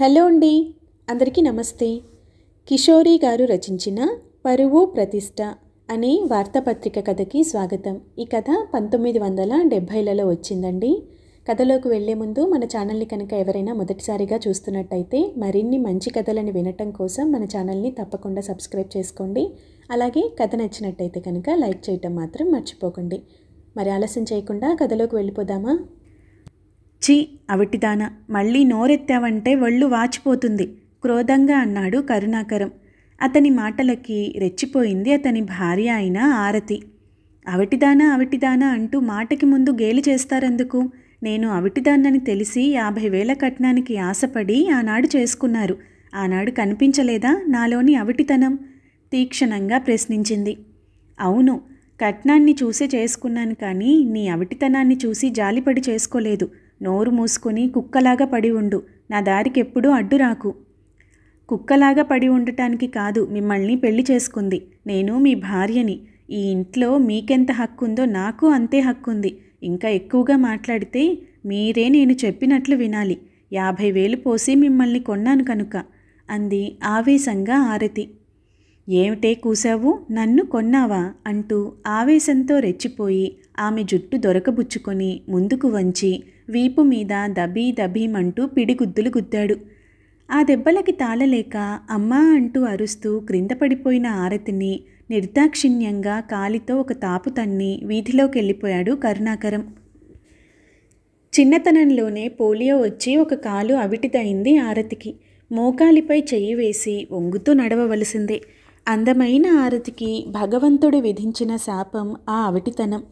hello అండి అందరికీ నమస్తే కిషోరి గారు రచించిన పరువు ప్రతిష్ట అనే వార్తాపత్రిక కథకి స్వాగతం ఈ కథ పంతొమ్మిది వందల డెబ్భైలలో వచ్చిందండి కథలోకి వెళ్లే ముందు మన ఛానల్ని కనుక ఎవరైనా మొదటిసారిగా చూస్తున్నట్టయితే మరిన్ని మంచి కథలను వినటం కోసం మన ఛానల్ని తప్పకుండా సబ్స్క్రైబ్ చేసుకోండి అలాగే కథ నచ్చినట్టయితే కనుక లైక్ చేయటం మాత్రం మర్చిపోకండి మరి ఆలస్యం చేయకుండా కథలోకి వెళ్ళిపోదామా ఛీ అవిటిదాన మళ్ళీ నోరెత్తావంటే వళ్ళు వాచిపోతుంది క్రోధంగా అన్నాడు కరుణాకరం అతని మాటలకి రెచ్చిపోయింది అతని భార్య అయిన ఆరతి అవిటిదానా అవిటిదానా అంటూ మాటకి ముందు గేలి చేస్తారందుకు నేను అవిటిదాన్నని తెలిసి యాభై వేల కట్నానికి ఆశపడి ఆనాడు చేసుకున్నారు ఆనాడు కనిపించలేదా నాలోని అవిటితనం తీక్షణంగా ప్రశ్నించింది అవును కట్నాన్ని చూసే చేసుకున్నాను కానీ నీ అవిటితనాన్ని చూసి జాలిపడి చేసుకోలేదు నోరు మూసుకుని కుక్కలాగా పడి ఉండు నా దారికి ఎప్పుడూ అడ్డు రాకు కుక్కలాగా పడి ఉండటానికి కాదు మిమ్మల్ని పెళ్లి చేసుకుంది నేను మీ భార్యని ఈ ఇంట్లో మీకెంత హక్కు ఉందో నాకు అంతే హక్కు ఉంది ఇంకా ఎక్కువగా మాట్లాడితే మీరే నేను చెప్పినట్లు వినాలి యాభై వేలు పోసి మిమ్మల్ని కొన్నాను కనుక అంది ఆవేశంగా ఆరతి ఏమిటే కూసావు నన్ను కొన్నావా అంటూ ఆవేశంతో రెచ్చిపోయి ఆమె జుట్టు దొరకబుచ్చుకొని ముందుకు వంచి వీపు మీద దబీ దబీమంటూ పిడిగుద్దులు గుద్దాడు ఆ దెబ్బలకి తాళలేక అమ్మా అంటూ అరుస్తూ క్రింద పడిపోయిన ఆరతిని నిర్దాక్షిణ్యంగా కాలితో ఒక తాపు తన్ని వీధిలోకి వెళ్ళిపోయాడు కరుణాకరం చిన్నతనంలోనే పోలియో వచ్చి ఒక కాలు అవిటిదైంది ఆరతికి మోకాలిపై చెయ్యి వేసి వంగుతూ నడవవలసిందే అందమైన ఆరతికి భగవంతుడు విధించిన శాపం ఆ అవిటితనం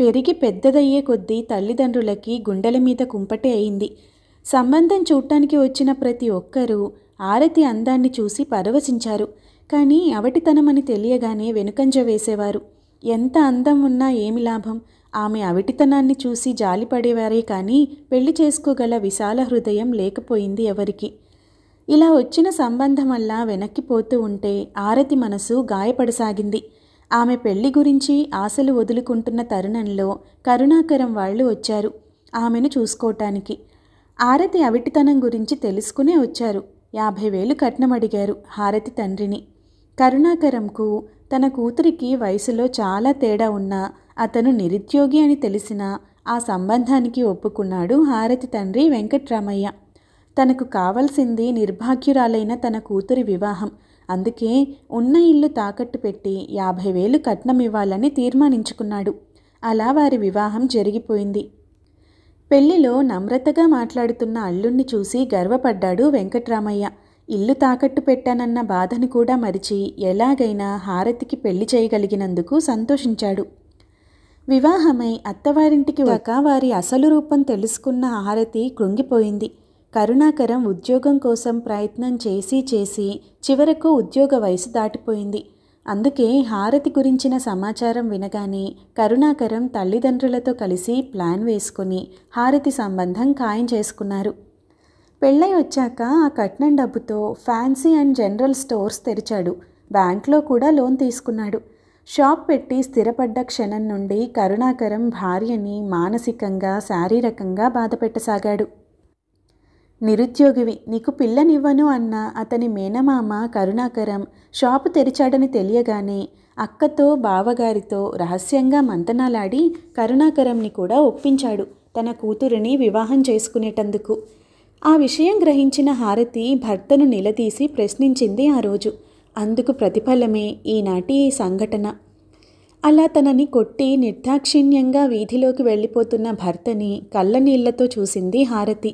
పెరిగి పెద్దదయ్యే కొద్దీ తల్లిదండ్రులకి గుండెల మీద కుంపటే అయింది సంబంధం చూడటానికి వచ్చిన ప్రతి ఒక్కరూ ఆరతి అందాన్ని చూసి పరవశించారు కానీ అవిటితనమని తెలియగానే వెనుకంజ వేసేవారు ఎంత అందం ఉన్నా ఏమి లాభం ఆమె అవిటితనాన్ని చూసి జాలిపడేవారే కానీ పెళ్లి చేసుకోగల విశాల హృదయం లేకపోయింది ఎవరికి ఇలా వచ్చిన సంబంధం వల్ల వెనక్కిపోతూ ఉంటే ఆరతి మనసు గాయపడసాగింది ఆమె పెళ్లి గురించి ఆశలు వదులుకుంటున్న తరుణంలో కరుణాకరం వాళ్ళు వచ్చారు ఆమెను చూసుకోవటానికి హారతి అవిటితనం గురించి తెలుసుకునే వచ్చారు యాభై వేలు కట్నమడిగారు హారతి తండ్రిని కరుణాకరంకు తన కూతురికి వయసులో చాలా తేడా ఉన్నా అతను నిరుద్యోగి అని తెలిసినా ఆ సంబంధానికి ఒప్పుకున్నాడు హారతి తండ్రి వెంకట్రామయ్య తనకు కావలసింది నిర్భాగ్యురాలైన తన కూతురి వివాహం అందుకే ఉన్న ఇల్లు తాకట్టు పెట్టి యాభై వేలు కట్నం ఇవ్వాలని తీర్మానించుకున్నాడు అలా వారి వివాహం జరిగిపోయింది పెళ్లిలో నమ్రతగా మాట్లాడుతున్న అల్లుణ్ణి చూసి గర్వపడ్డాడు వెంకట్రామయ్య ఇల్లు తాకట్టు పెట్టానన్న బాధను కూడా మరిచి ఎలాగైనా హారతికి పెళ్లి చేయగలిగినందుకు సంతోషించాడు వివాహమై అత్తవారింటికి ఒక వారి అసలు రూపం తెలుసుకున్న హారతి కృంగిపోయింది కరుణాకరం ఉద్యోగం కోసం ప్రయత్నం చేసి చేసి చివరకు ఉద్యోగ వయసు దాటిపోయింది అందుకే హారతి గురించిన సమాచారం వినగానే కరుణాకరం తల్లిదండ్రులతో కలిసి ప్లాన్ వేసుకుని హారతి సంబంధం ఖాయం చేసుకున్నారు పెళ్ళై వచ్చాక ఆ కట్నం డబ్బుతో ఫ్యాన్సీ అండ్ జనరల్ స్టోర్స్ తెరిచాడు బ్యాంక్లో కూడా లోన్ తీసుకున్నాడు షాప్ పెట్టి స్థిరపడ్డ క్షణం నుండి కరుణాకరం భార్యని మానసికంగా శారీరకంగా బాధపెట్టసాగాడు నిరుద్యోగివి నీకు పిల్లనివ్వను అన్న అతని మేనమామ కరుణాకరం షాపు తెరిచాడని తెలియగానే అక్కతో బావగారితో రహస్యంగా మంతనాలాడి కరుణాకరంని కూడా ఒప్పించాడు తన కూతురిని వివాహం చేసుకునేటందుకు ఆ విషయం గ్రహించిన హారతి భర్తను నిలదీసి ప్రశ్నించింది ఆ రోజు అందుకు ప్రతిఫలమే ఈనాటి సంఘటన అలా తనని కొట్టి నిర్దాక్షిణ్యంగా వీధిలోకి వెళ్ళిపోతున్న భర్తని కళ్ళనీళ్లతో చూసింది హారతి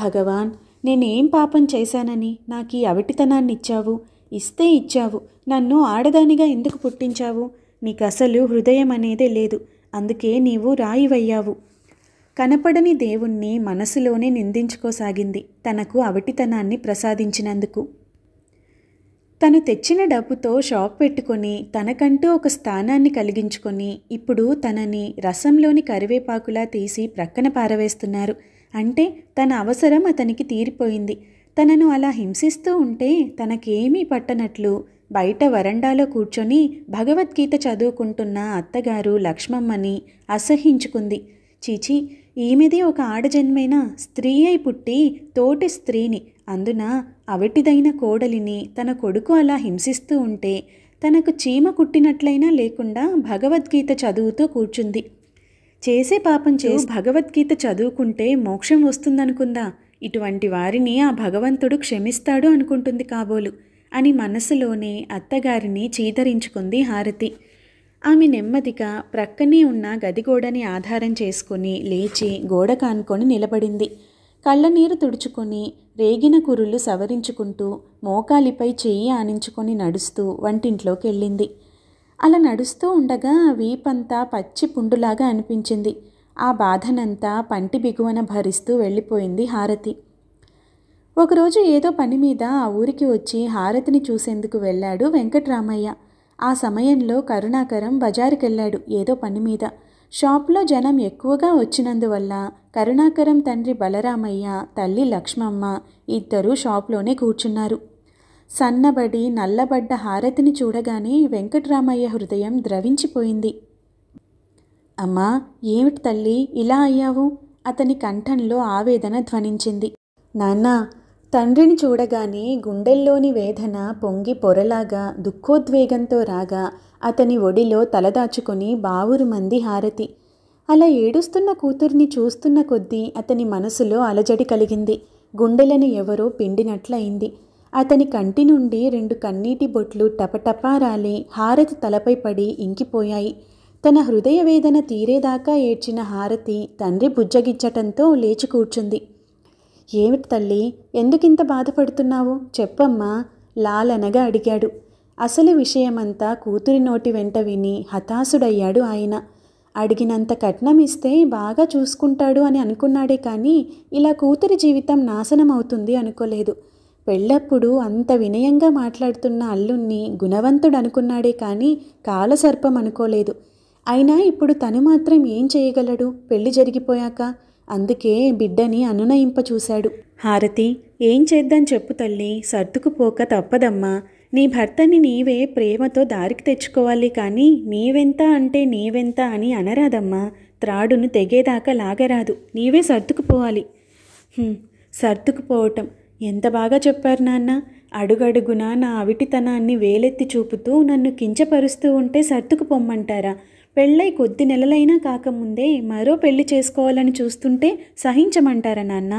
భగవాన్ నేనేం పాపం చేశానని నాకు ఈ అవిటితనాన్ని ఇచ్చావు ఇస్తే ఇచ్చావు నన్ను ఆడదానిగా ఎందుకు పుట్టించావు నీకు అసలు హృదయం అనేదే లేదు అందుకే నీవు రాయివయ్యావు కనపడని దేవుణ్ణి మనసులోనే నిందించుకోసాగింది తనకు అవిటితనాన్ని ప్రసాదించినందుకు తను తెచ్చిన డబ్బుతో షాప్ పెట్టుకొని తనకంటూ ఒక స్థానాన్ని కలిగించుకొని ఇప్పుడు తనని రసంలోని కరివేపాకులా తీసి ప్రక్కన పారవేస్తున్నారు అంటే తన అవసరం అతనికి తీరిపోయింది తనను అలా హింసిస్తూ ఉంటే తనకేమీ పట్టనట్లు బయట వరండాలో కూర్చొని భగవద్గీత చదువుకుంటున్న అత్తగారు లక్ష్మమ్మని అసహించుకుంది చీచి ఈమెది ఒక ఆడజన్మైన స్త్రీ అయి పుట్టి తోటి స్త్రీని అందున అవిటిదైన కోడలిని తన కొడుకు అలా హింసిస్తూ ఉంటే తనకు చీమ కుట్టినట్లయినా లేకుండా భగవద్గీత చదువుతూ కూర్చుంది చేసే పాపం చేసి భగవద్గీత చదువుకుంటే మోక్షం వస్తుందనుకుందా ఇటువంటి వారిని ఆ భగవంతుడు క్షమిస్తాడు అనుకుంటుంది కాబోలు అని మనసులోనే అత్తగారిని చీదరించుకుంది హారతి ఆమె నెమ్మదిగా ప్రక్కనే ఉన్న గదిగోడని ఆధారం చేసుకుని లేచి గోడ కానుకొని నిలబడింది కళ్ళనీరు తుడుచుకొని రేగిన కురులు సవరించుకుంటూ మోకాలిపై చెయ్యి ఆనించుకొని నడుస్తూ వంటింట్లోకి వెళ్ళింది అలా నడుస్తూ ఉండగా వీపంతా పచ్చి పుండులాగా అనిపించింది ఆ బాధనంతా పంటి బిగువన భరిస్తూ వెళ్ళిపోయింది హారతి ఒకరోజు ఏదో పని మీద ఆ ఊరికి వచ్చి హారతిని చూసేందుకు వెళ్ళాడు వెంకట్రామయ్య ఆ సమయంలో కరుణాకరం బజారుకెళ్ళాడు ఏదో పని మీద షాప్లో జనం ఎక్కువగా వచ్చినందువల్ల కరుణాకరం తండ్రి బలరామయ్య తల్లి లక్ష్మమ్మ ఇద్దరూ షాప్లోనే కూర్చున్నారు సన్నబడి నల్లబడ్డ హారతిని చూడగానే వెంకట్రామయ్య హృదయం ద్రవించిపోయింది అమ్మా ఏమిటి తల్లి ఇలా అయ్యావు అతని కంఠంలో ఆవేదన ధ్వనించింది నాన్న తండ్రిని చూడగానే గుండెల్లోని వేదన పొంగి పొరలాగా దుఃఖోద్వేగంతో రాగా అతని ఒడిలో తలదాచుకొని బావురు మంది హారతి అలా ఏడుస్తున్న కూతుర్ని చూస్తున్న కొద్దీ అతని మనసులో అలజడి కలిగింది గుండెలను ఎవరో పిండినట్లయింది అతని కంటి నుండి రెండు కన్నీటి బొట్లు టపటపా రాలి హారతి తలపై పడి ఇంకిపోయాయి తన హృదయ వేదన తీరేదాకా ఏడ్చిన హారతి తండ్రి బుజ్జగిచ్చటంతో లేచి కూర్చుంది ఏమిటి తల్లి ఎందుకింత బాధపడుతున్నావు చెప్పమ్మా లాలనగా అడిగాడు అసలు విషయమంతా కూతురి నోటి వెంట విని హతాశుడయ్యాడు ఆయన అడిగినంత కట్నం ఇస్తే బాగా చూసుకుంటాడు అని అనుకున్నాడే కానీ ఇలా కూతురి జీవితం నాశనం అవుతుంది అనుకోలేదు పెళ్ళప్పుడు అంత వినయంగా మాట్లాడుతున్న అల్లుణ్ణి గుణవంతుడు అనుకున్నాడే కానీ కాలసర్పం అనుకోలేదు అయినా ఇప్పుడు తను మాత్రం ఏం చేయగలడు పెళ్లి జరిగిపోయాక అందుకే బిడ్డని అనునయింప చూశాడు హారతి ఏం చేద్దాం చెప్పు తల్లి సర్దుకుపోక తప్పదమ్మా నీ భర్తని నీవే ప్రేమతో దారికి తెచ్చుకోవాలి కానీ నీవెంత అంటే నీవెంత అని అనరాదమ్మా త్రాడును తెగేదాకా లాగరాదు నీవే సర్దుకుపోవాలి సర్దుకుపోవటం ఎంత బాగా చెప్పారు నాన్న అడుగడుగున నా అవిటితనాన్ని వేలెత్తి చూపుతూ నన్ను కించపరుస్తూ ఉంటే సర్దుకు పొమ్మంటారా పెళ్ళై కొద్ది నెలలైనా కాకముందే మరో పెళ్లి చేసుకోవాలని చూస్తుంటే సహించమంటారా నాన్న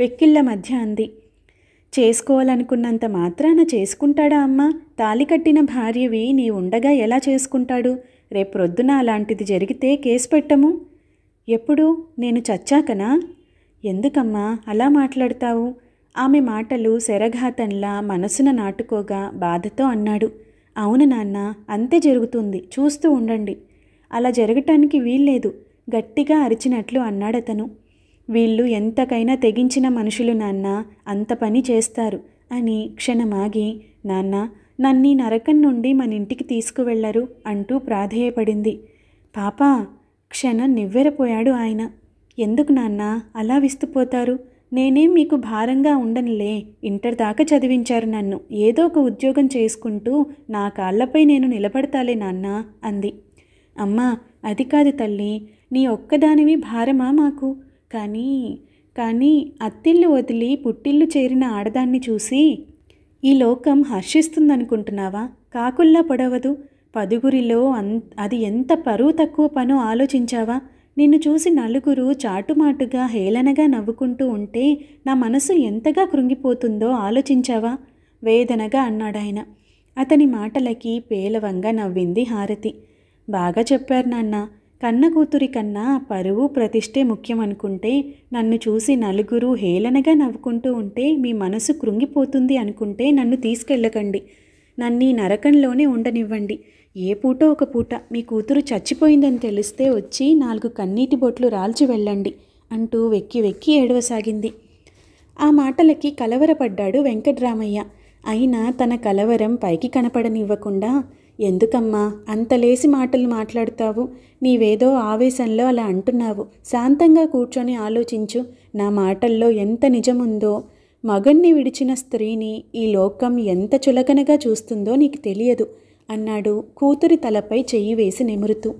వెక్కిళ్ళ మధ్య అంది చేసుకోవాలనుకున్నంత మాత్రాన చేసుకుంటాడా అమ్మ తాలి కట్టిన భార్యవి నీ ఉండగా ఎలా చేసుకుంటాడు రేపొద్దున అలాంటిది జరిగితే కేసు పెట్టము ఎప్పుడు నేను చచ్చాకనా ఎందుకమ్మా అలా మాట్లాడతావు ఆమె మాటలు శరఘాతంలా మనసున నాటుకోగా బాధతో అన్నాడు అవును నాన్న అంతే జరుగుతుంది చూస్తూ ఉండండి అలా జరగటానికి వీల్లేదు గట్టిగా అరిచినట్లు అన్నాడతను వీళ్ళు ఎంతకైనా తెగించిన మనుషులు నాన్న అంత పని చేస్తారు అని క్షణమాగి నాన్న నన్ని నరకం నుండి మన ఇంటికి తీసుకువెళ్లరు అంటూ ప్రాధేయపడింది పాపా క్షణం నివ్వెరపోయాడు ఆయన ఎందుకు నాన్న అలా విస్తుపోతారు నేనేం మీకు భారంగా ఉండనులే ఇంటర్ దాకా చదివించారు నన్ను ఏదో ఒక ఉద్యోగం చేసుకుంటూ నా కాళ్ళపై నేను నిలబడతాలే నాన్న అంది అమ్మా అది కాదు తల్లి నీ ఒక్కదానివి భారమా మాకు కానీ కానీ అత్తిళ్ళు వదిలి పుట్టిళ్ళు చేరిన ఆడదాన్ని చూసి ఈ లోకం హర్షిస్తుందనుకుంటున్నావా కాకుల్లా పొడవదు పదుగురిలో అన్ అది ఎంత పరువు తక్కువ పనో ఆలోచించావా నిన్ను చూసి నలుగురు చాటుమాటుగా హేళనగా నవ్వుకుంటూ ఉంటే నా మనసు ఎంతగా కృంగిపోతుందో ఆలోచించావా వేదనగా అన్నాడాయన అతని మాటలకి పేలవంగా నవ్వింది హారతి బాగా చెప్పారు నాన్న కన్న కూతురి కన్నా పరువు ప్రతిష్టే ముఖ్యం అనుకుంటే నన్ను చూసి నలుగురు హేళనగా నవ్వుకుంటూ ఉంటే మీ మనసు కృంగిపోతుంది అనుకుంటే నన్ను తీసుకెళ్ళకండి నన్ను నరకంలోనే ఉండనివ్వండి ఏ పూట ఒక పూట మీ కూతురు చచ్చిపోయిందని తెలిస్తే వచ్చి నాలుగు కన్నీటి బొట్లు రాల్చి వెళ్ళండి అంటూ వెక్కి వెక్కి ఏడవసాగింది ఆ మాటలకి కలవరపడ్డాడు వెంకట్రామయ్య అయినా తన కలవరం పైకి కనపడనివ్వకుండా ఎందుకమ్మా అంత లేసి మాటలు మాట్లాడుతావు నీవేదో ఆవేశంలో అలా అంటున్నావు శాంతంగా కూర్చొని ఆలోచించు నా మాటల్లో ఎంత నిజముందో మగన్ని విడిచిన స్త్రీని ఈ లోకం ఎంత చులకనగా చూస్తుందో నీకు తెలియదు అన్నాడు కూతురి తలపై చెయ్యి వేసి నెమురుతూ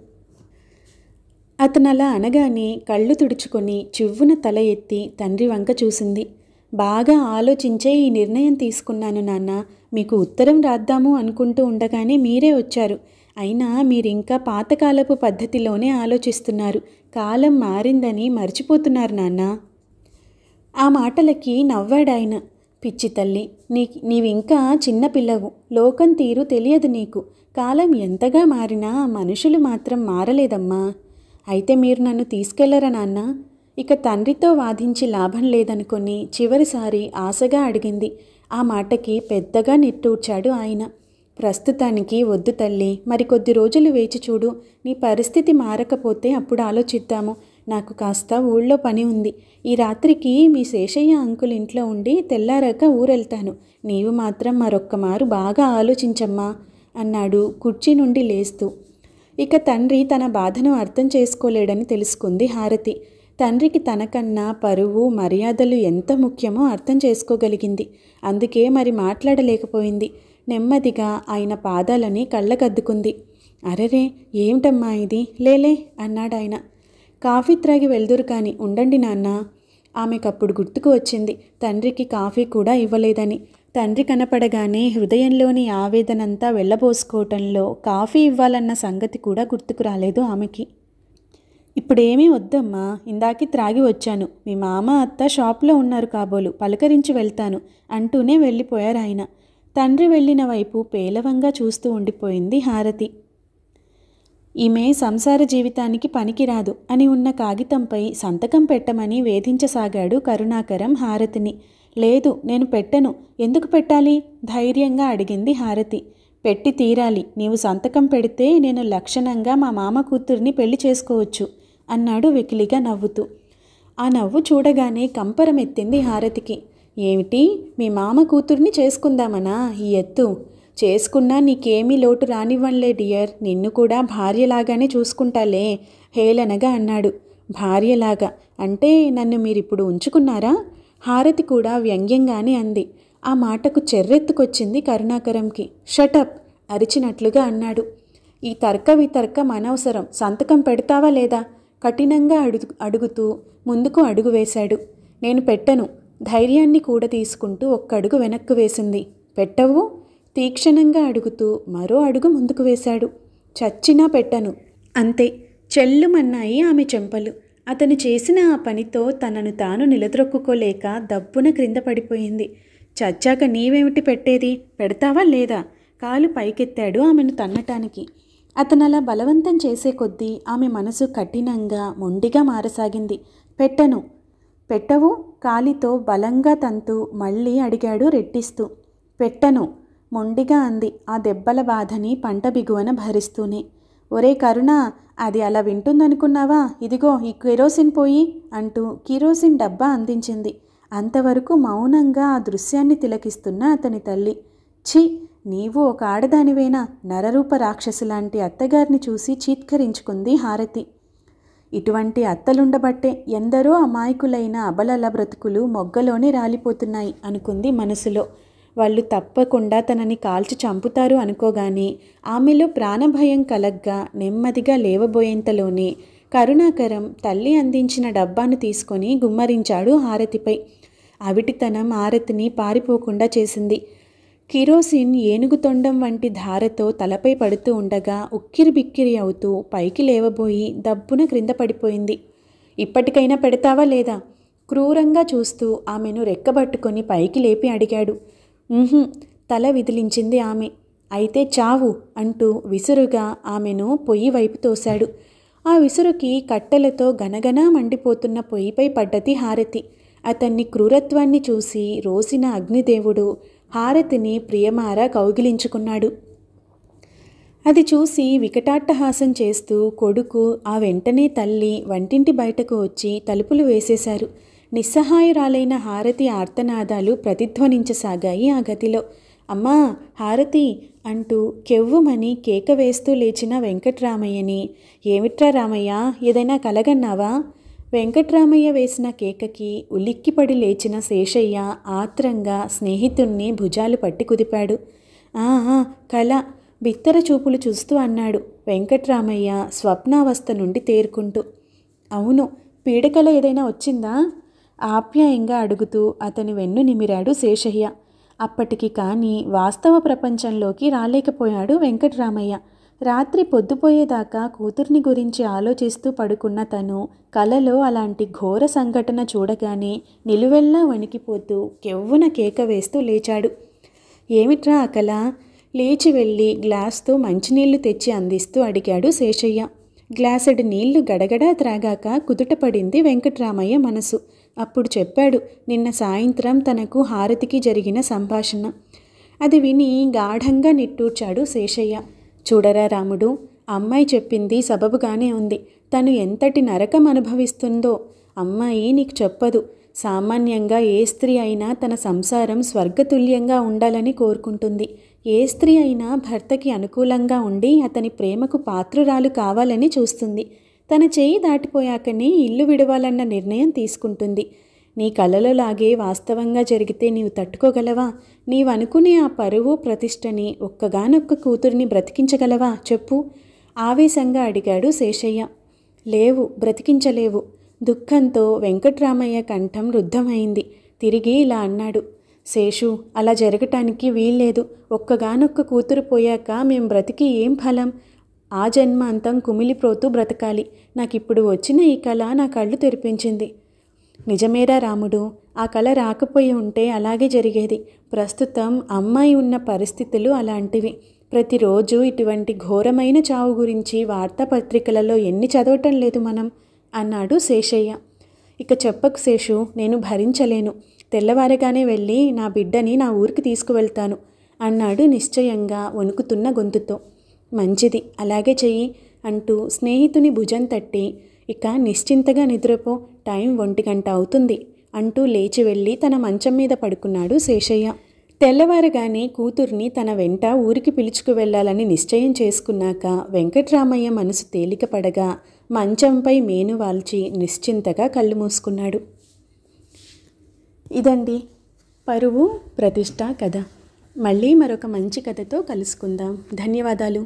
అతనలా అనగానే కళ్ళు తుడుచుకొని చివ్వున తల ఎత్తి తండ్రి వంక చూసింది బాగా ఆలోచించే ఈ నిర్ణయం తీసుకున్నాను నాన్న మీకు ఉత్తరం రాద్దాము అనుకుంటూ ఉండగానే మీరే వచ్చారు అయినా మీరింకా పాతకాలపు పద్ధతిలోనే ఆలోచిస్తున్నారు కాలం మారిందని మర్చిపోతున్నారు నాన్న ఆ మాటలకి నవ్వాడాయన పిచ్చి తల్లి నీ నీవింకా చిన్నపిల్లవు లోకం తీరు తెలియదు నీకు కాలం ఎంతగా మారినా మనుషులు మాత్రం మారలేదమ్మా అయితే మీరు నన్ను తీసుకెళ్లరా నాన్న ఇక తండ్రితో వాదించి లాభం లేదనుకొని చివరిసారి ఆశగా అడిగింది ఆ మాటకి పెద్దగా నిట్టూర్చాడు ఆయన ప్రస్తుతానికి వద్దు తల్లి మరికొద్ది రోజులు వేచి చూడు నీ పరిస్థితి మారకపోతే అప్పుడు ఆలోచిద్దాము నాకు కాస్త ఊళ్ళో పని ఉంది ఈ రాత్రికి మీ శేషయ్య అంకుల్ ఇంట్లో ఉండి తెల్లారాక ఊరెళ్తాను నీవు మాత్రం మరొక్కమారు బాగా ఆలోచించమ్మా అన్నాడు కుర్చీ నుండి లేస్తూ ఇక తండ్రి తన బాధను అర్థం చేసుకోలేడని తెలుసుకుంది హారతి తండ్రికి తనకన్నా పరువు మర్యాదలు ఎంత ముఖ్యమో అర్థం చేసుకోగలిగింది అందుకే మరి మాట్లాడలేకపోయింది నెమ్మదిగా ఆయన పాదాలని కళ్ళకద్దుకుంది అరెరే ఏమిటమ్మా ఇది లేలే అన్నాడాయన కాఫీ త్రాగి వెళ్దురు కానీ ఉండండి నాన్న ఆమెకప్పుడు గుర్తుకు వచ్చింది తండ్రికి కాఫీ కూడా ఇవ్వలేదని తండ్రి కనపడగానే హృదయంలోని ఆవేదనంతా వెళ్ళబోసుకోవటంలో కాఫీ ఇవ్వాలన్న సంగతి కూడా గుర్తుకు రాలేదు ఆమెకి ఇప్పుడేమీ వద్దమ్మా ఇందాకి త్రాగి వచ్చాను మీ మామ అత్త షాప్లో ఉన్నారు కాబోలు పలకరించి వెళ్తాను అంటూనే వెళ్ళిపోయారు ఆయన తండ్రి వెళ్ళిన వైపు పేలవంగా చూస్తూ ఉండిపోయింది హారతి ఈమె సంసార జీవితానికి పనికిరాదు అని ఉన్న కాగితంపై సంతకం పెట్టమని వేధించసాగాడు కరుణాకరం హారతిని లేదు నేను పెట్టను ఎందుకు పెట్టాలి ధైర్యంగా అడిగింది హారతి పెట్టి తీరాలి నీవు సంతకం పెడితే నేను లక్షణంగా మా మామ కూతుర్ని పెళ్లి చేసుకోవచ్చు అన్నాడు వెకిలిగా నవ్వుతూ ఆ నవ్వు చూడగానే కంపరమెత్తింది హారతికి ఏమిటి మీ మామ కూతుర్ని చేసుకుందామనా ఈ ఎత్తు చేసుకున్నా నీకేమీ లోటు రానివ్వనులే డియర్ నిన్ను కూడా భార్యలాగానే చూసుకుంటాలే హేళనగా అన్నాడు భార్యలాగా అంటే నన్ను మీరిప్పుడు ఉంచుకున్నారా హారతి కూడా వ్యంగ్యంగానే అంది ఆ మాటకు చెర్రెత్తుకొచ్చింది కరుణాకరంకి షటప్ అరిచినట్లుగా అన్నాడు ఈ తర్క వితర్కం అనవసరం సంతకం పెడతావా లేదా కఠినంగా అడుగు అడుగుతూ ముందుకు అడుగు వేశాడు నేను పెట్టను ధైర్యాన్ని కూడా తీసుకుంటూ ఒక్కడుగు వెనక్కు వేసింది పెట్టవు తీక్షణంగా అడుగుతూ మరో అడుగు ముందుకు వేశాడు చచ్చినా పెట్టను అంతే చెల్లుమన్నాయి ఆమె చెంపలు అతను చేసిన ఆ పనితో తనను తాను నిలదొక్కుకోలేక దబ్బున క్రింద పడిపోయింది చచ్చాక నీవేమిటి పెట్టేది పెడతావా లేదా కాలు పైకెత్తాడు ఆమెను తన్నటానికి అతను అలా బలవంతం చేసే కొద్దీ ఆమె మనసు కఠినంగా మొండిగా మారసాగింది పెట్టను పెట్టవు కాలితో బలంగా తంతు మళ్ళీ అడిగాడు రెట్టిస్తూ పెట్టను మొండిగా అంది ఆ దెబ్బల బాధని పంట బిగువన భరిస్తూనే ఒరే కరుణ అది అలా వింటుందనుకున్నావా ఇదిగో ఈ కిరోసిన్ పోయి అంటూ కిరోసిన్ డబ్బా అందించింది అంతవరకు మౌనంగా ఆ దృశ్యాన్ని తిలకిస్తున్న అతని తల్లి ఛీ నీవు ఒక ఆడదానివేనా నరరూప రాక్షసు లాంటి అత్తగారిని చూసి చీత్కరించుకుంది హారతి ఇటువంటి అత్తలుండబట్టే ఎందరో అమాయకులైన అబలల బ్రతుకులు మొగ్గలోనే రాలిపోతున్నాయి అనుకుంది మనసులో వాళ్ళు తప్పకుండా తనని కాల్చి చంపుతారు అనుకోగానే ఆమెలో ప్రాణభయం కలగ్గా నెమ్మదిగా లేవబోయేంతలోనే కరుణాకరం తల్లి అందించిన డబ్బాను తీసుకొని గుమ్మరించాడు హారతిపై అవిటితనం హారతిని పారిపోకుండా చేసింది కిరోసిన్ ఏనుగు తొండం వంటి ధారతో తలపై పడుతూ ఉండగా ఉక్కిరి బిక్కిరి అవుతూ పైకి లేవబోయి దబ్బున క్రింద పడిపోయింది ఇప్పటికైనా పెడతావా లేదా క్రూరంగా చూస్తూ ఆమెను రెక్కబట్టుకొని పైకి లేపి అడిగాడు తల విదిలించింది ఆమె అయితే చావు అంటూ విసురుగా ఆమెను పొయ్యి వైపు తోశాడు ఆ విసురుకి కట్టెలతో గనగన మండిపోతున్న పొయ్యిపై పడ్డది హారతి అతన్ని క్రూరత్వాన్ని చూసి రోసిన అగ్నిదేవుడు హారతిని ప్రియమార కౌగిలించుకున్నాడు అది చూసి వికటాట్టహాసం చేస్తూ కొడుకు ఆ వెంటనే తల్లి వంటింటి బయటకు వచ్చి తలుపులు వేసేశారు నిస్సహాయురాలైన హారతి ఆర్తనాదాలు ప్రతిధ్వనించసాగాయి ఆ గదిలో అమ్మా హారతి అంటూ కెవ్వుమని కేక వేస్తూ లేచిన వెంకట్రామయ్యని ఏమిట్రా రామయ్య ఏదైనా కలగన్నావా వెంకట్రామయ్య వేసిన కేకకి ఉలిక్కిపడి లేచిన శేషయ్య ఆత్రంగా స్నేహితుణ్ణి భుజాలు పట్టి కుదిపాడు ఆ కళ బిత్తర చూపులు చూస్తూ అన్నాడు వెంకట్రామయ్య స్వప్నావస్థ నుండి తేరుకుంటూ అవును పీడకలో ఏదైనా వచ్చిందా ఆప్యాయంగా అడుగుతూ అతని వెన్ను నిమిరాడు శేషయ్య అప్పటికి కానీ వాస్తవ ప్రపంచంలోకి రాలేకపోయాడు వెంకట్రామయ్య రాత్రి పొద్దుపోయేదాకా కూతుర్ని గురించి ఆలోచిస్తూ పడుకున్న తను కలలో అలాంటి ఘోర సంఘటన చూడగానే నిలువెల్లా వణికిపోతూ కెవ్వున కేక వేస్తూ లేచాడు ఏమిట్రా అకల లేచి వెళ్ళి గ్లాస్తో మంచినీళ్లు తెచ్చి అందిస్తూ అడిగాడు శేషయ్య గ్లాసెడ్ నీళ్లు గడగడా త్రాగాక కుదుటపడింది వెంకట్రామయ్య మనసు అప్పుడు చెప్పాడు నిన్న సాయంత్రం తనకు హారతికి జరిగిన సంభాషణ అది విని గాఢంగా నిట్టూర్చాడు శేషయ్య చూడరా రాముడు అమ్మాయి చెప్పింది సబబుగానే ఉంది తను ఎంతటి నరకం అనుభవిస్తుందో అమ్మాయి నీకు చెప్పదు సామాన్యంగా ఏ స్త్రీ అయినా తన సంసారం స్వర్గతుల్యంగా ఉండాలని కోరుకుంటుంది ఏ స్త్రీ అయినా భర్తకి అనుకూలంగా ఉండి అతని ప్రేమకు పాత్రురాలు కావాలని చూస్తుంది తన చేయి దాటిపోయాకనే ఇల్లు విడవాలన్న నిర్ణయం తీసుకుంటుంది నీ కలలో లాగే వాస్తవంగా జరిగితే నీవు తట్టుకోగలవా నీవనుకునే ఆ పరువు ప్రతిష్టని ఒక్కగానొక్క కూతురిని బ్రతికించగలవా చెప్పు ఆవేశంగా అడిగాడు శేషయ్య లేవు బ్రతికించలేవు దుఃఖంతో వెంకట్రామయ్య కంఠం రుద్ధమైంది తిరిగి ఇలా అన్నాడు శేషు అలా జరగటానికి వీల్లేదు ఒక్కగానొక్క కూతురు పోయాక మేం బ్రతికి ఏం ఫలం ఆ జన్మ అంతం కుమిలిపోతూ బ్రతకాలి నాకిప్పుడు వచ్చిన ఈ కళ నా కళ్ళు తెరిపించింది నిజమేరా రాముడు ఆ కళ రాకపోయి ఉంటే అలాగే జరిగేది ప్రస్తుతం అమ్మాయి ఉన్న పరిస్థితులు అలాంటివి ప్రతిరోజు ఇటువంటి ఘోరమైన చావు గురించి వార్తాపత్రికలలో ఎన్ని చదవటం లేదు మనం అన్నాడు శేషయ్య ఇక చెప్పకు శేషు నేను భరించలేను తెల్లవారగానే వెళ్ళి నా బిడ్డని నా ఊరికి తీసుకువెళ్తాను అన్నాడు నిశ్చయంగా వణుకుతున్న గొంతుతో మంచిది అలాగే చెయ్యి అంటూ స్నేహితుని భుజం తట్టి ఇక నిశ్చింతగా నిద్రపో టైం ఒంటిగంట అవుతుంది అంటూ లేచి వెళ్ళి తన మంచం మీద పడుకున్నాడు శేషయ్య తెల్లవారగానే కూతుర్ని తన వెంట ఊరికి పిలుచుకు వెళ్ళాలని నిశ్చయం చేసుకున్నాక వెంకట్రామయ్య మనసు తేలికపడగా మంచంపై మేను వాల్చి నిశ్చింతగా కళ్ళు మూసుకున్నాడు ఇదండి పరువు ప్రతిష్ట కథ మళ్ళీ మరొక మంచి కథతో కలుసుకుందాం ధన్యవాదాలు